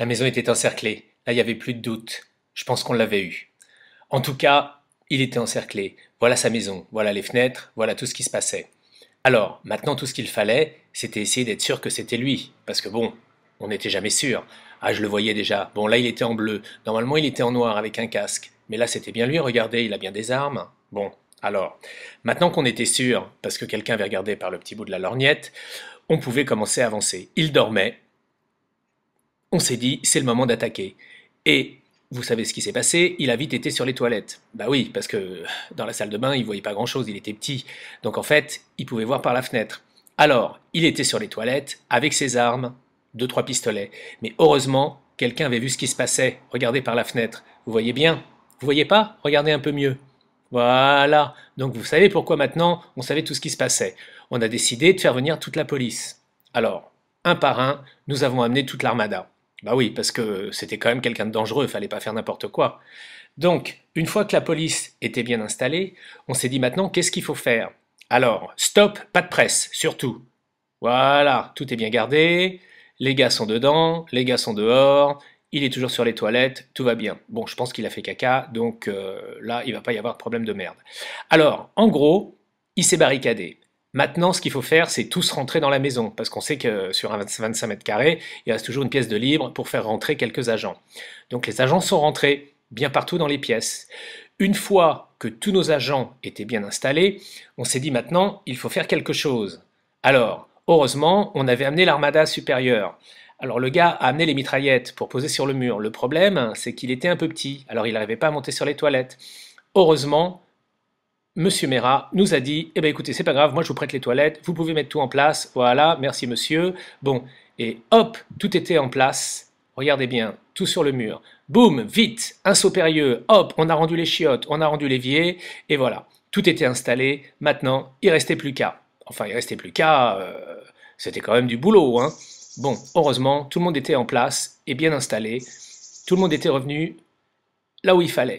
La maison était encerclée. Là, il n'y avait plus de doute. Je pense qu'on l'avait eu. En tout cas, il était encerclé. Voilà sa maison, voilà les fenêtres, voilà tout ce qui se passait. Alors, maintenant, tout ce qu'il fallait, c'était essayer d'être sûr que c'était lui. Parce que bon, on n'était jamais sûr. Ah, je le voyais déjà. Bon, là, il était en bleu. Normalement, il était en noir avec un casque. Mais là, c'était bien lui, regardez, il a bien des armes. Bon, alors, maintenant qu'on était sûr, parce que quelqu'un avait regardé par le petit bout de la lorgnette, on pouvait commencer à avancer. Il dormait, on s'est dit, c'est le moment d'attaquer. Et vous savez ce qui s'est passé, il a vite été sur les toilettes. Bah oui, parce que dans la salle de bain, il voyait pas grand-chose, il était petit. Donc en fait, il pouvait voir par la fenêtre. Alors, il était sur les toilettes avec ses armes, deux trois pistolets. Mais heureusement, quelqu'un avait vu ce qui se passait. Regardez par la fenêtre. Vous voyez bien Vous voyez pas Regardez un peu mieux. Voilà. Donc vous savez pourquoi maintenant on savait tout ce qui se passait. On a décidé de faire venir toute la police. Alors, un par un, nous avons amené toute l'armada. Bah oui, parce que c'était quand même quelqu'un de dangereux, il fallait pas faire n'importe quoi. Donc, une fois que la police était bien installée, on s'est dit maintenant, qu'est-ce qu'il faut faire Alors, stop, pas de presse, surtout. Voilà, tout est bien gardé, les gars sont dedans, les gars sont dehors, il est toujours sur les toilettes, tout va bien. Bon, je pense qu'il a fait caca, donc euh, là, il va pas y avoir de problème de merde. Alors, en gros, il s'est barricadé. Maintenant, ce qu'il faut faire, c'est tous rentrer dans la maison, parce qu'on sait que sur un 25 mètres carrés, il reste toujours une pièce de libre pour faire rentrer quelques agents. Donc les agents sont rentrés bien partout dans les pièces. Une fois que tous nos agents étaient bien installés, on s'est dit maintenant, il faut faire quelque chose. Alors, heureusement, on avait amené l'armada supérieure. Alors le gars a amené les mitraillettes pour poser sur le mur. Le problème, c'est qu'il était un peu petit, alors il n'arrivait pas à monter sur les toilettes. Heureusement, Monsieur Mera nous a dit Eh bien écoutez, c'est pas grave, moi je vous prête les toilettes, vous pouvez mettre tout en place, voilà, merci monsieur. Bon, et hop, tout était en place. Regardez bien, tout sur le mur. Boum, vite, un saut périlleux, hop, on a rendu les chiottes, on a rendu l'évier, et voilà, tout était installé. Maintenant, il restait plus qu'à. Enfin, il restait plus qu'à. Euh, c'était quand même du boulot, hein. Bon, heureusement, tout le monde était en place et bien installé. Tout le monde était revenu là où il fallait.